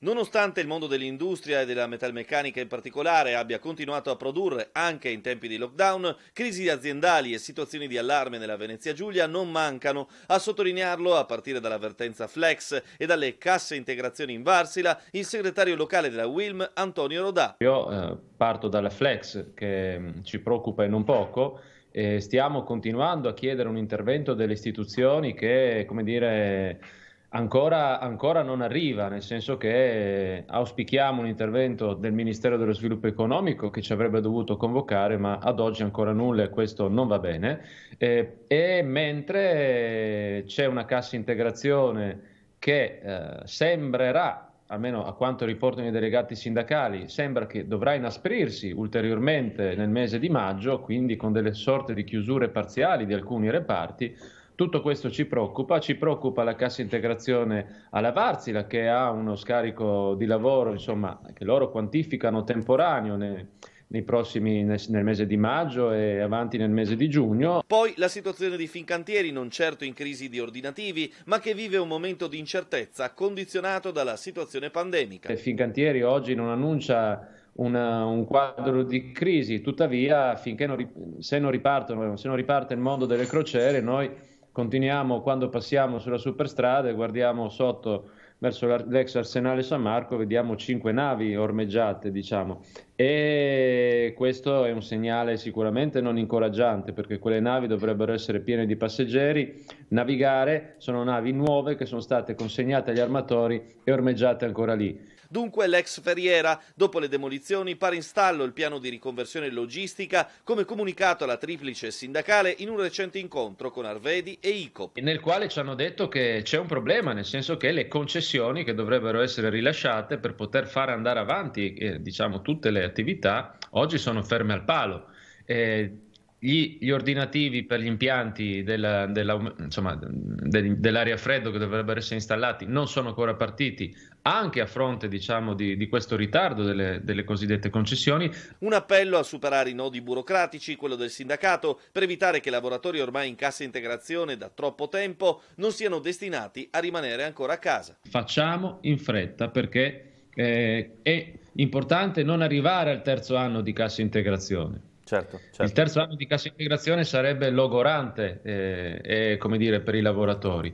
Nonostante il mondo dell'industria e della metalmeccanica in particolare abbia continuato a produrre anche in tempi di lockdown, crisi aziendali e situazioni di allarme nella Venezia Giulia non mancano, a sottolinearlo a partire dall'avvertenza Flex e dalle casse integrazioni in Varsila il segretario locale della WILM Antonio Rodà. Io eh, parto dalla Flex che mm, ci preoccupa e non poco. E stiamo continuando a chiedere un intervento delle istituzioni che, come dire, ancora, ancora non arriva, nel senso che eh, auspichiamo un intervento del Ministero dello Sviluppo Economico che ci avrebbe dovuto convocare, ma ad oggi ancora nulla e questo non va bene. Eh, e mentre eh, c'è una cassa integrazione che eh, sembrerà almeno a quanto riportano i delegati sindacali, sembra che dovrà inasprirsi ulteriormente nel mese di maggio, quindi con delle sorte di chiusure parziali di alcuni reparti, tutto questo ci preoccupa, ci preoccupa la cassa integrazione alla Varsila che ha uno scarico di lavoro, insomma, che loro quantificano temporaneo nei, nei prossimi, nel, mese di maggio e avanti nel mese di giugno. Poi la situazione di Fincantieri, non certo in crisi di ordinativi, ma che vive un momento di incertezza condizionato dalla situazione pandemica. Fincantieri oggi non annuncia una, un quadro di crisi, tuttavia finché non, se non, se non riparte il mondo delle crociere noi continuiamo quando passiamo sulla superstrada e guardiamo sotto verso l'ex arsenale San Marco, vediamo cinque navi ormeggiate, diciamo. E questo è un segnale sicuramente non incoraggiante perché quelle navi dovrebbero essere piene di passeggeri, navigare, sono navi nuove che sono state consegnate agli armatori e ormeggiate ancora lì. Dunque l'ex ferriera, dopo le demolizioni, pare in stallo il piano di riconversione logistica, come comunicato alla triplice sindacale in un recente incontro con Arvedi e ICOP. Nel quale ci hanno detto che c'è un problema, nel senso che le concessioni che dovrebbero essere rilasciate per poter fare andare avanti eh, diciamo, tutte le attività, oggi sono ferme al palo. Eh, gli, gli, ordinativi per gli impianti della, della, insomma, de, dell'aria freddo che dovrebbero essere installati non sono ancora partiti, anche a fronte diciamo, di, di, questo ritardo delle, delle, cosiddette concessioni. Un appello a superare i nodi burocratici, quello del sindacato, per evitare che lavoratori ormai in cassa integrazione da troppo tempo non siano destinati a rimanere ancora a casa. Facciamo in fretta perché eh, è importante non arrivare al terzo anno di cassa integrazione. Certo, certo. Il terzo anno di cassa integrazione sarebbe logorante eh, eh, dire, per i lavoratori.